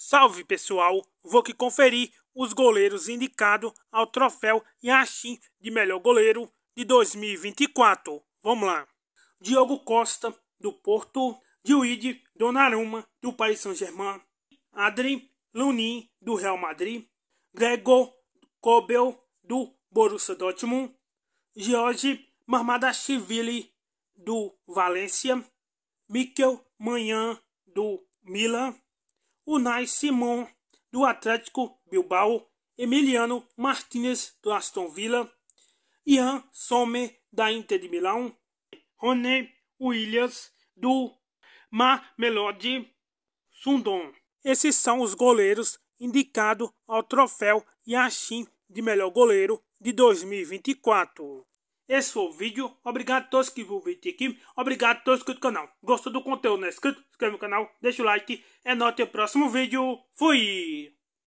Salve pessoal, vou que conferir os goleiros indicados ao troféu Yashin de melhor goleiro de 2024. Vamos lá. Diogo Costa do Porto, Dioide Donnarumma do Paris Saint-Germain, Adri Lunin do Real Madrid, Gregor Kobel do Borussia Dortmund, George Marmadashvili do Valência, Mikel Manhã do Milan, Unai Simon, do Atlético Bilbao, Emiliano Martinez, do Aston Villa, Ian Somme, da Inter de Milão, René Williams, do Marmelode Sundon. Esses são os goleiros indicados ao troféu Yashin de melhor goleiro de 2024. Esse foi o vídeo. Obrigado a todos que viram o vídeo aqui. Obrigado a todos que o canal. Gostou do conteúdo, não é inscrito? Inscreve no canal, deixa o like. É nóis, até o próximo vídeo. Fui!